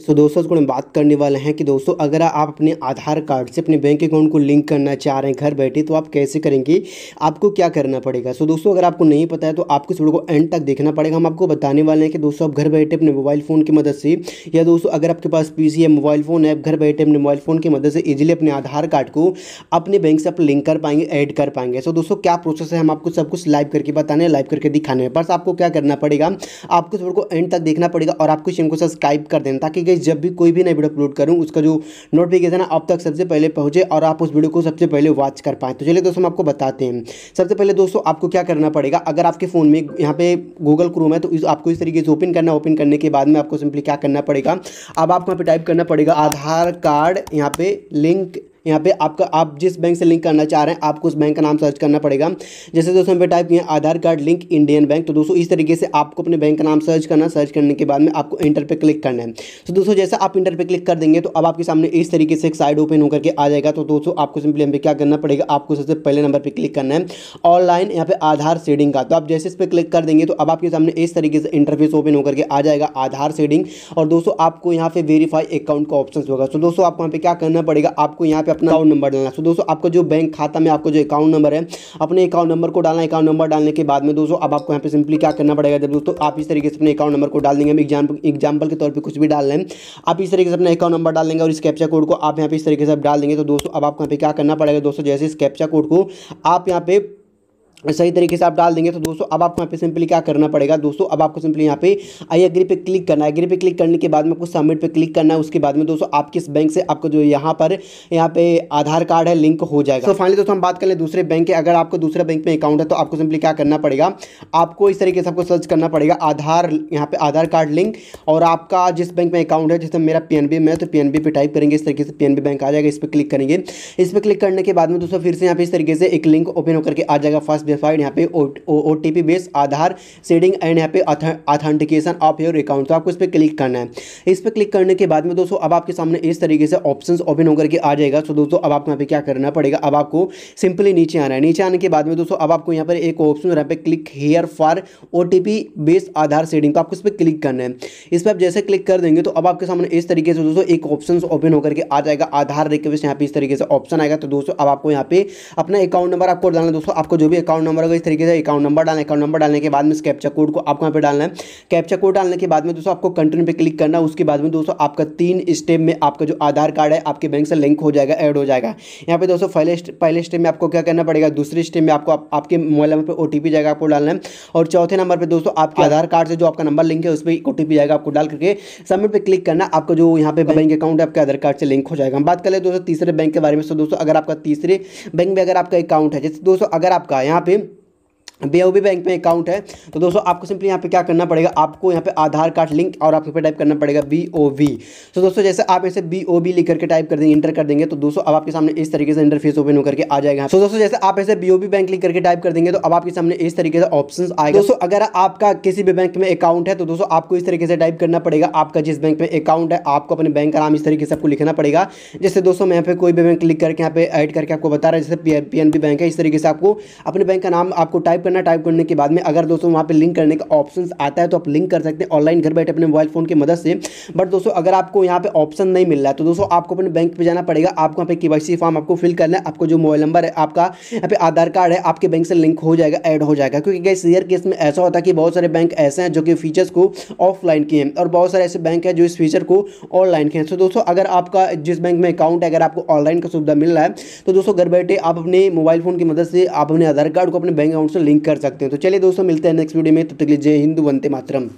सो दोस्तों आज हम बात करने वाले हैं कि दोस्तों अगर आप अपने आधार कार्ड से अपने बैंक अकाउंट को लिंक करना चाह रहे हैं घर बैठे तो आप कैसे करेंगे आपको क्या करना पड़ेगा सो दोस्तों अगर आपको नहीं पता है तो आपको इस वीडियो को एंड तक देखना पड़ेगा हम आपको बताने वाले हैं कि दोस्तों आप घर बैठे अपने मोबाइल फ़ोन की मदद से या दोस्तों अगर आपके पास पी या मोबाइल फ़ोन है घर बैठे अपने मोबाइल फ़ोन की मदद से ईजिली अपने आधार कार्ड को अपने बैंक से आप लिंक कर पाएंगे ऐड कर पाएंगे सो दोस्तों क्या प्रोसेस है हम आपको सब कुछ लाइव करके बताने लाइव करके दिखाने बस आपको क्या करना पड़ेगा आपको इस वीडियो को एंड तक देखना पड़ेगा और आपको चैनल को सब्सक्राइब कर देना ताकि कि गई जब भी कोई भी नई वीडियो अपलोड करूँ उसका जो नोटिफिकेशन है आप तक सबसे पहले पहुँचे और आप उस वीडियो को सबसे पहले वॉच कर पाएँ तो चलिए दोस्तों हम आपको बताते हैं सबसे पहले दोस्तों आपको क्या करना पड़ेगा अगर आपके फ़ोन में यहाँ पे गूगल क्रोम है तो इस आपको इस तरीके से ओपन करना ओपन करने के बाद में आपको सिंपली क्या करना पड़ेगा अब आपको यहाँ पे टाइप करना पड़ेगा आधार कार्ड यहाँ पे लिंक यहाँ पे आपका आप जिस बैंक से लिंक करना चाह रहे हैं आपको उस बैंक का नाम सर्च करना पड़ेगा जैसे दोस्तों पे टाइप किया Aadhaar card link Indian bank तो दोस्तों इस तरीके से आपको अपने बैंक का नाम सर्च करना सर्च करने के बाद में आपको इंटर पे क्लिक करना है तो दोस्तों जैसे आप इंटर पे क्लिक कर देंगे तो अब आपके सामने इस तरीके से एक साइड ओपन होकर के आ जाएगा तो दोस्तों आपको सिंपली हमें क्या करना पड़ेगा आपको सबसे पहले नंबर पर क्लिक करना है ऑनलाइन यहाँ पे आधार सेडिंग का तो आप जैसे इस पर क्लिक कर देंगे तो अब आपके सामने इस तरीके से इंटरफेस ओपन होकर के आ जाएगा आधार सेडिंग और दोस्तों आपको यहाँ पे वेरीफाई अकाउंट का ऑप्शन होगा तो दोस्तों आपको यहाँ पे क्या करना पड़ेगा आपको यहाँ पे अपना अकाउंट नंबर डालना है दोस्तों आपका जो बैंक खाता में आपको जो अकाउंट नंबर है अपने अकाउंट नंबर को डालना अकाउंट नंबर डालने के बाद में दोस्तों अब आपको यहाँ पे सिंपली क्या करना पड़ेगा जब दोस्तों आप इस तरीके से अपने अकाउंट नंबर को डाल देंगे एग्जाम्पल के तौर पर कुछ भी डाल लें आप इस तरीके से अपना अकाउंट नंबर डाल देंगे और इस कैप्चा कोड को आप यहाँ पे इस तरीके से डाल देंगे तो दोस्तों अब आपको यहाँ पे क्या करना पड़ेगा दोस्तों जैसे इस कैप्चा कोड को आप यहाँ पे सही तरीके से आप डाल देंगे तो दोस्तों अब आपको यहाँ पे सिंपली क्या करना पड़ेगा दोस्तों अब आपको सिंपली यहाँ पे आई एग्री पे क्लिक करना है एग्री पे क्लिक करने के बाद में आपको सबमिट पे क्लिक करना है उसके बाद में दोस्तों आप किस बैंक से आपको जो यहाँ पर यहाँ पे आधार कार्ड है लिंक हो जाएगा तो फाइनली दोस्तों हम बात कर लें दूसरे बैंक के अगर आपको दूसरे बैंक में अकाउंट है तो आपको सिंपली क्या करना पड़ेगा आपको इस तरीके से आपको सर्च करना पड़ेगा आधार यहाँ पे आधार कार्ड लिंक और आपका जिस बैंक में अकाउंट है जैसे मेरा पी में है तो पी पे टाइप करेंगे इस तरीके से पी बैंक आ जाएगा इस पर क्लिक करेंगे इस पर क्लिक करने के बाद में दोस्तों फिर से यहाँ पे इस तरीके से एक लिंक ओपन होकर के आ जाएगा फर्स्ट वेरीफाइड यहाँ पे O T P based Aadhaar seeding and यहाँ पे ऑथेंटिकेशन ऑफ योर अकाउंट तो आपको इस पर क्लिक करना है इस पर क्लिक करने के बाद में दोस्तों अब आपके सामने इस तरीके से ऑप्शन ओपन होकर के आ जाएगा तो दोस्तों अब आपको यहाँ पे क्या करना पड़ेगा अब आपको सिंपली नीचे आना है नीचे आने के बाद में दोस्तों अब आपको यहाँ पर एक ऑप्शन यहाँ पे click here for O based Aadhaar seeding तो आपको इस पर क्लिक करना है इस पर आप जैसे क्लिक कर देंगे तो अब आपके सामने इस तरीके से दोस्तों एक ऑप्शन ओपन होकर के आ जाएगा आधार रिक्वेस्ट यहाँ पे इस तरीके से ऑप्शन आएगा तो दोस्तों अब आपको यहाँ पे अपना अकाउंट नंबर आपको डालना दोस्तों आपको जो भी अकाउंट अकाउंट नंबर को इस तरीके से अकाउंट नंबर डालना अकाउंट नंबर डालने के बाद में इस कैप्चा कोड को आपको यहाँ पे डालना है कैप्चा कोड डालने के बाद में दोस्तों आपको कंटिन्यू पे क्लिक करना उसके बाद में दोस्तों आपका तीन स्टेप में आपका जो आधार कार्ड है आपके बैंक से लिंक हो जाएगा एड हो जाएगा यहाँ पे दोस्तों पहले पहले स्टेप में आपको क्या करना पड़ेगा दूसरे स्टेप में आपको आपके मोबाइल नंबर पर ओ जाएगा आपको डालना है और चौथे नंबर पर दोस्तों आपके हाँ। आधार कार्ड से जो आपका नंबर लिंक है उस पर ओ जाएगा आपको डाल करके सबमिट पर क्लिक करना आपका जो यहाँ पे बैंक अकाउंट है आपके आधार कार्ड से लिंक हो जाएगा हम बात कर ले दोस्तों तीसरे बैंक के बारे में तो दोस्तों अगर आपका तीसरे बैंक में अगर आपका अकाउंट है जैसे दोस्तों अगर आपका यहाँ पे Rabbim बी बैंक में अकाउंट है तो दोस्तों आपको सिंपली यहाँ पे क्या करना पड़ेगा आपको यहाँ पे आधार कार्ड लिंक और आपके ऊपर टाइप करना पड़ेगा बी ओ वी तो दोस्तों जैसे आप इसे बी ओ बी लिख करके टाइप कर देंगे इंटर कर देंगे तो दोस्तों अब आपके सामने इस तरीके से इंटरफेस ओपन होकर आ जाएगा तो दोस्तों जैसे आप ऐसे बी बैंक लिख करके टाइप कर देंगे तो अब आपके सामने इस तरीके से ऑप्शन आएगा दोस्तों अगर आपका किसी भी बैंक में अकाउंट है तो दोस्तों आपको इस तरीके से टाइप करना पड़ेगा आपका जिस बैंक में अकाउंट है आपको अपने बैंक का नाम इस तरीके से आपको लिखना पड़ेगा जैसे दोस्तों मैं यहाँ पे कोई भी बैंक लिख करके यहाँ पे एड करके आपको बता रहा है जैसे पी बैंक है इस तरीके से आपको अपने बैंक का नाम आपको टाइप करना टाइप करने के बाद में अगर दोस्तों वहाँ पर लिंक करने का ऑप्शन आता है तो आप लिंक कर सकते हैं ऑनलाइन घर बैठे अपने मोबाइल फ़ोन की मदद से बट दोस्तों अगर आपको यहाँ पे ऑप्शन नहीं मिल रहा है तो दोस्तों आपको अपने बैंक पे जाना पड़ेगा आपको यहाँ पे के फॉर्म आपको फिल करना है आपको जो मोबाइल नंबर है आपका यहाँ पे आधार कार्ड है आपके बैंक से लिंक हो जाएगा ऐड हो जाएगा क्योंकि कई सीयर केस में ऐसा होता है कि बहुत सारे बैंक ऐसे हैं जो कि फीचर्स को ऑफलाइन किए हैं और बहुत सारे ऐसे बैंक हैं जो इस फीचर को ऑनलाइन किए हैं तो दोस्तों अगर आपका जिस बैंक में अकाउंट है अगर आपको ऑनलाइन का सुविधा मिल रहा है तो दोस्तों घर बैठे आप अपने मोबाइल फ़ोन की मदद से आप अपने आधार कार्ड को अपने बैंक अकाउंट से लिंक कर सकते हैं तो चलिए दोस्तों मिलते हैं नेक्स्ट वीडियो में तब तक लीजिए जय हिंद मातरम